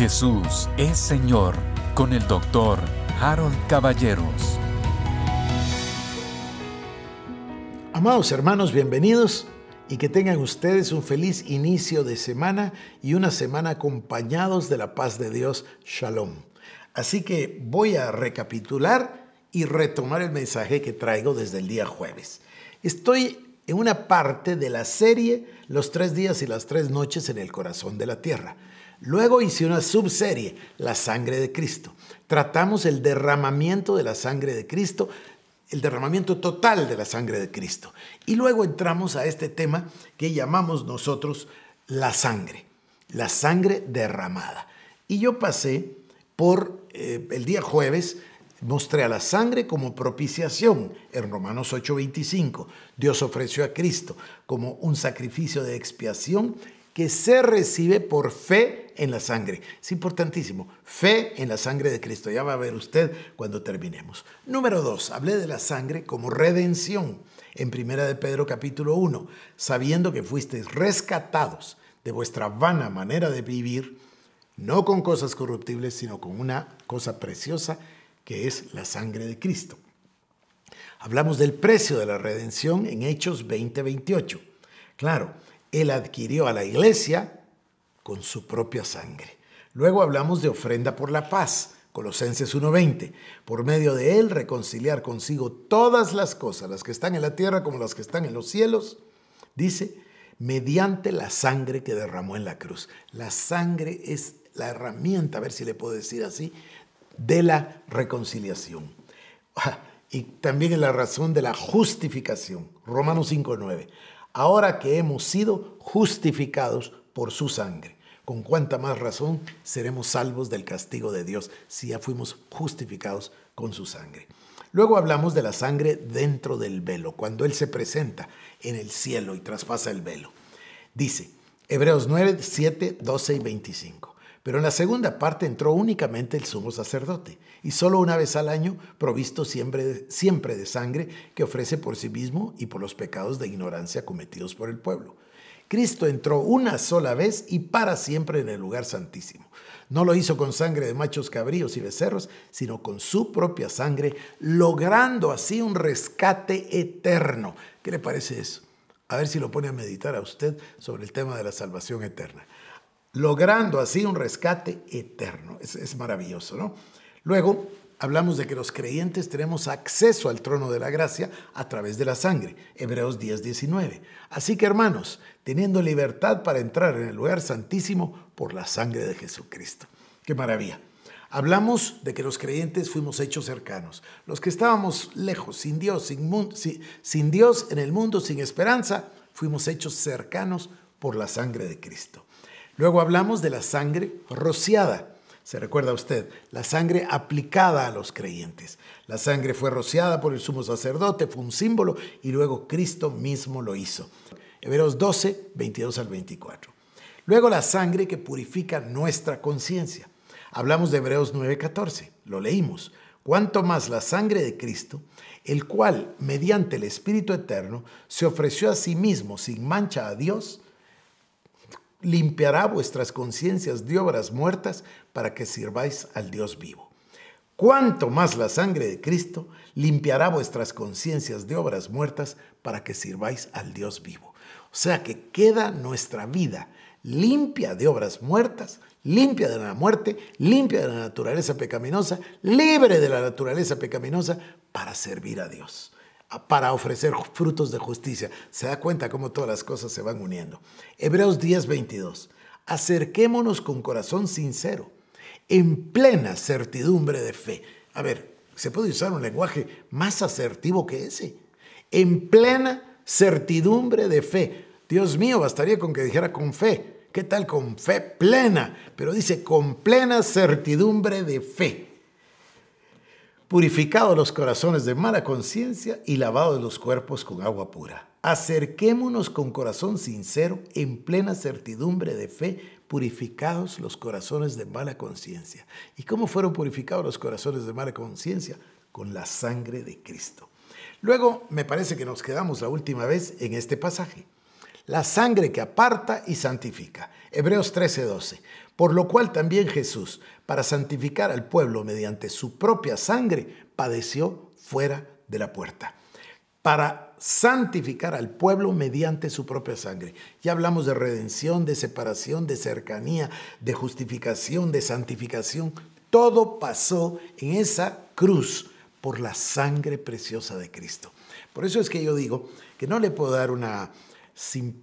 Jesús es Señor con el doctor Harold Caballeros. Amados hermanos, bienvenidos y que tengan ustedes un feliz inicio de semana y una semana acompañados de la paz de Dios. Shalom. Así que voy a recapitular y retomar el mensaje que traigo desde el día jueves. Estoy en una parte de la serie Los tres días y las tres noches en el corazón de la tierra. Luego hice una subserie, La sangre de Cristo. Tratamos el derramamiento de la sangre de Cristo, el derramamiento total de la sangre de Cristo. Y luego entramos a este tema que llamamos nosotros la sangre, la sangre derramada. Y yo pasé por eh, el día jueves, mostré a la sangre como propiciación en Romanos 8:25. Dios ofreció a Cristo como un sacrificio de expiación que se recibe por fe en la sangre. Es importantísimo. Fe en la sangre de Cristo. Ya va a ver usted cuando terminemos. Número dos, hablé de la sangre como redención en Primera de Pedro capítulo 1, sabiendo que fuisteis rescatados de vuestra vana manera de vivir, no con cosas corruptibles, sino con una cosa preciosa que es la sangre de Cristo. Hablamos del precio de la redención en Hechos 20:28. Claro, Él adquirió a la iglesia con su propia sangre. Luego hablamos de ofrenda por la paz, Colosenses 1.20, por medio de él reconciliar consigo todas las cosas, las que están en la tierra como las que están en los cielos, dice, mediante la sangre que derramó en la cruz. La sangre es la herramienta, a ver si le puedo decir así, de la reconciliación. Ah, y también es la razón de la justificación, Romanos 5.9 ahora que hemos sido justificados por su sangre. Con cuánta más razón seremos salvos del castigo de Dios si ya fuimos justificados con su sangre. Luego hablamos de la sangre dentro del velo, cuando Él se presenta en el cielo y traspasa el velo. Dice, Hebreos 9, 12 y 25. Pero en la segunda parte entró únicamente el sumo sacerdote, y solo una vez al año, provisto siempre de, sangre que ofrece por sí mismo y por los pecados de ignorancia cometidos por el pueblo. Cristo entró una sola vez y para siempre en el lugar santísimo. No lo hizo con sangre de machos cabríos y becerros, sino con su propia sangre, logrando así un rescate eterno. ¿Qué le parece eso? A ver si lo pone a meditar a usted sobre el tema de la salvación eterna logrando así un rescate eterno. Es, maravilloso, ¿no? Luego hablamos de que los creyentes tenemos acceso al trono de la gracia a través de la sangre, Hebreos 10, Así que hermanos, teniendo libertad para entrar en el lugar santísimo por la sangre de Jesucristo. ¡Qué maravilla! Hablamos de que los creyentes fuimos hechos cercanos. Los que estábamos lejos, sin Dios, sin, sin Dios en el mundo, sin esperanza, fuimos hechos cercanos por la sangre de Cristo. Luego hablamos de la sangre rociada. Se recuerda usted, la sangre aplicada a los creyentes. La sangre fue rociada por el sumo sacerdote, fue un símbolo y luego Cristo mismo lo hizo. Hebreos 12, 22 al 24. Luego la sangre que purifica nuestra conciencia. Hablamos de Hebreos 9, 14, lo leímos. Cuanto más la sangre de Cristo, el cual, mediante el Espíritu Eterno, se ofreció a sí mismo sin mancha a Dios, limpiará vuestras conciencias de obras muertas para que sirváis al Dios vivo. Cuanto más la sangre de Cristo limpiará vuestras conciencias de obras muertas para que sirváis al Dios vivo. O sea que queda nuestra vida limpia de obras muertas, limpia de la muerte, limpia de la naturaleza pecaminosa, libre de la naturaleza pecaminosa para servir a Dios para ofrecer frutos de justicia. Se da cuenta cómo todas las cosas se van uniendo. Hebreos 10, 22. Acerquémonos con corazón sincero, en plena certidumbre de fe. A ver, se puede usar un lenguaje más asertivo que ese. En plena certidumbre de fe. Dios mío, bastaría con que dijera con fe. ¿Qué tal con fe plena? Pero dice con plena certidumbre de fe. Purificados los corazones de mala conciencia y lavados los cuerpos con agua pura. Acerquémonos con corazón sincero, en plena certidumbre de fe, purificados los corazones de mala conciencia. ¿Y cómo fueron purificados los corazones de mala conciencia? Con la sangre de Cristo. Luego, me parece que nos quedamos la última vez en este pasaje. La sangre que aparta y santifica. Hebreos 13:12. Por lo cual también Jesús, para santificar al pueblo mediante su propia sangre, padeció fuera de la puerta. Para santificar al pueblo mediante su propia sangre. Ya hablamos de redención, de separación, de cercanía, de justificación, de santificación. Todo pasó en esa cruz por la sangre preciosa de Cristo. Por eso es que yo digo que no le puedo dar una,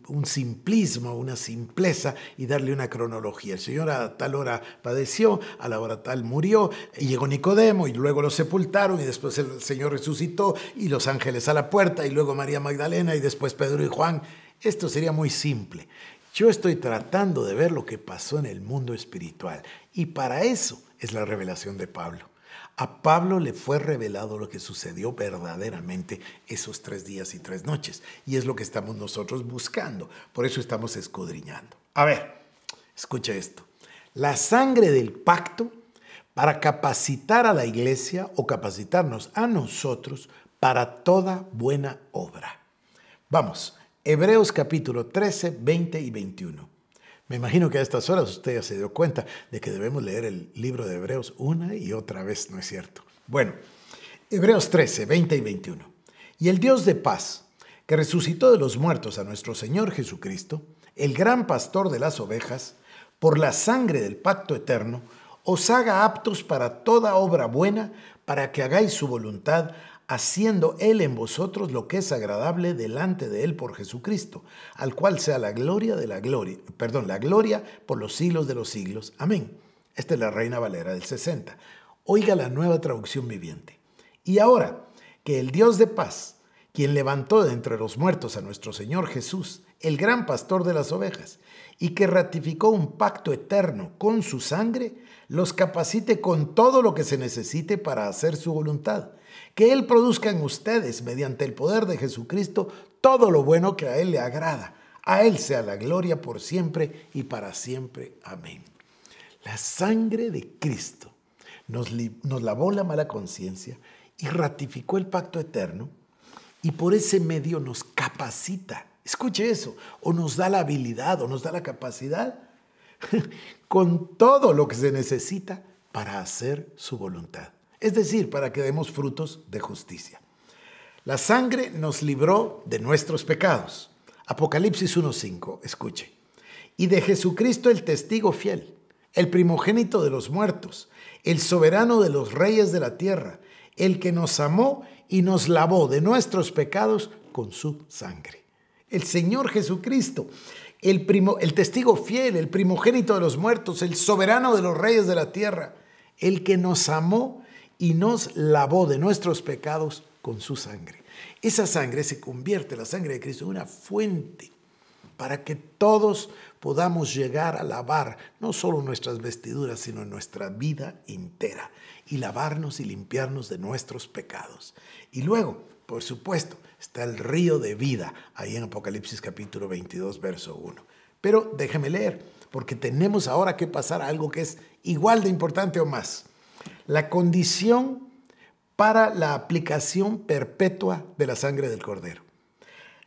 un simplismo, una simpleza y darle una cronología. El Señor a tal hora padeció, a la hora tal murió, y llegó Nicodemo y luego lo sepultaron y después el Señor resucitó y los ángeles a la puerta y luego María Magdalena y después Pedro y Juan. Esto sería muy simple. Yo estoy tratando de ver lo que pasó en el mundo espiritual y para eso es la revelación de Pablo. A Pablo le fue revelado lo que sucedió verdaderamente esos tres días y tres noches. Y es lo que estamos nosotros buscando. Por eso estamos escudriñando. A ver, escucha esto. La sangre del pacto para capacitar a la iglesia o capacitarnos a nosotros para toda buena obra. Vamos, Hebreos capítulo 13, 20 y 21. Me imagino que a estas horas usted ya se dio cuenta de que debemos leer el libro de Hebreos una y otra vez, ¿no es cierto? Bueno, Hebreos 13, 20 y 21. Y el Dios de paz, que resucitó de los muertos a nuestro Señor Jesucristo, el gran pastor de las ovejas, por la sangre del pacto eterno, os haga aptos para toda obra buena, para que hagáis su voluntad, haciendo Él en vosotros lo que es agradable delante de Él por Jesucristo, al cual sea la gloria de la gloria, perdón, la gloria por los siglos de los siglos. Amén. Esta es la Reina Valera del 60. Oiga la nueva traducción viviente. Y ahora, que el Dios de paz, quien levantó de entre los muertos a nuestro Señor Jesús, el gran pastor de las ovejas, y que ratificó un pacto eterno con su sangre, los capacite con todo lo que se necesite para hacer su voluntad. Que Él produzca en ustedes, mediante el poder de Jesucristo, todo lo bueno que a Él le agrada. A Él sea la gloria por siempre y para siempre. Amén. La sangre de Cristo nos, nos lavó la mala conciencia y ratificó el pacto eterno y por ese medio nos capacita. Escuche eso, o nos da la habilidad o nos da la capacidad con todo lo que se necesita para hacer su voluntad, es decir, para que demos frutos de justicia. La sangre nos libró de nuestros pecados. Apocalipsis 1.5, escuche. Y de Jesucristo el testigo fiel, el primogénito de los muertos, el soberano de los reyes de la tierra, el que nos amó y nos lavó de nuestros pecados con su sangre. El Señor Jesucristo, el, primo, el testigo fiel, el primogénito de los muertos, el soberano de los reyes de la tierra, el que nos amó y nos lavó de nuestros pecados con su sangre. Esa sangre se convierte, la sangre de Cristo, en una fuente para que todos podamos llegar a lavar no solo nuestras vestiduras, sino nuestra vida entera, y lavarnos y limpiarnos de nuestros pecados. Y luego, por supuesto, está el río de vida, ahí en Apocalipsis capítulo 22, verso 1. Pero déjeme leer, porque tenemos ahora que pasar a algo que es igual de importante o más. La condición para la aplicación perpetua de la sangre del cordero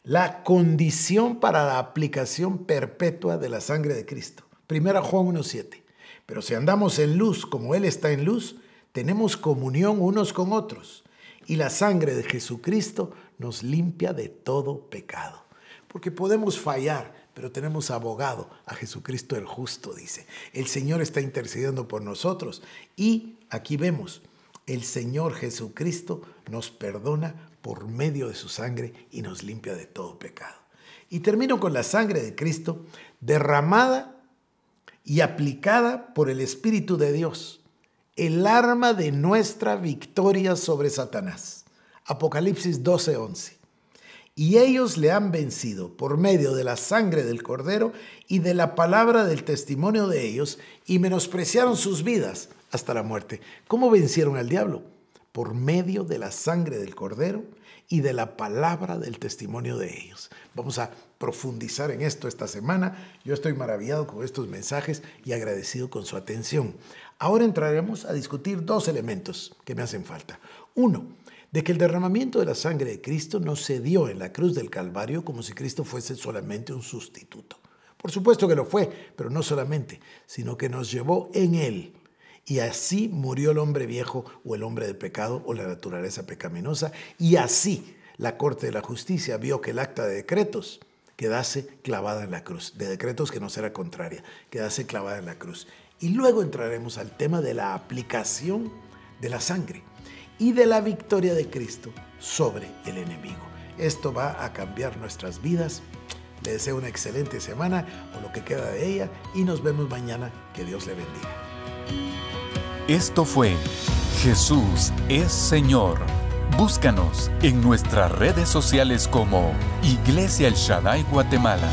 la condición para la aplicación perpetua de la sangre de Cristo. Primera Juan 1.7. Pero si andamos en luz como Él está en luz, tenemos comunión unos con otros. Y la sangre de Jesucristo nos limpia de todo pecado. Porque podemos fallar, pero tenemos abogado a Jesucristo el justo, dice. El Señor está intercediendo por nosotros. Y aquí vemos el Señor Jesucristo nos perdona por medio de su sangre y nos limpia de todo pecado. Y termino con la sangre de Cristo derramada y aplicada por el Espíritu de Dios, el arma de nuestra victoria sobre Satanás. Apocalipsis 12:11. Y ellos le han vencido por medio de la sangre del cordero y de la palabra del testimonio de ellos, y menospreciaron sus vidas hasta la muerte. ¿Cómo vencieron al diablo? Por medio de la sangre del cordero y de la palabra del testimonio de ellos. Vamos a profundizar en esto esta semana. Yo estoy maravillado con estos mensajes y agradecido con su atención. Ahora entraremos a discutir dos elementos que me hacen falta. Uno, de que el derramamiento de la sangre de Cristo no se dio en la cruz del Calvario como si Cristo fuese solamente un sustituto. Por supuesto que lo fue, pero no solamente, sino que nos llevó en él y así murió el hombre viejo o el hombre de pecado o la naturaleza pecaminosa. Y así la Corte de la Justicia vio que el acta de decretos quedase clavada en la cruz, de decretos que no será contraria, quedase clavada en la cruz. Y luego entraremos al tema de la aplicación de la sangre y de la victoria de Cristo sobre el enemigo. Esto va a cambiar nuestras vidas. Le deseo una excelente semana o lo que queda de ella y nos vemos mañana. Que Dios le bendiga. Esto fue Jesús es Señor. Búscanos en nuestras redes sociales como Iglesia El Shaddai Guatemala.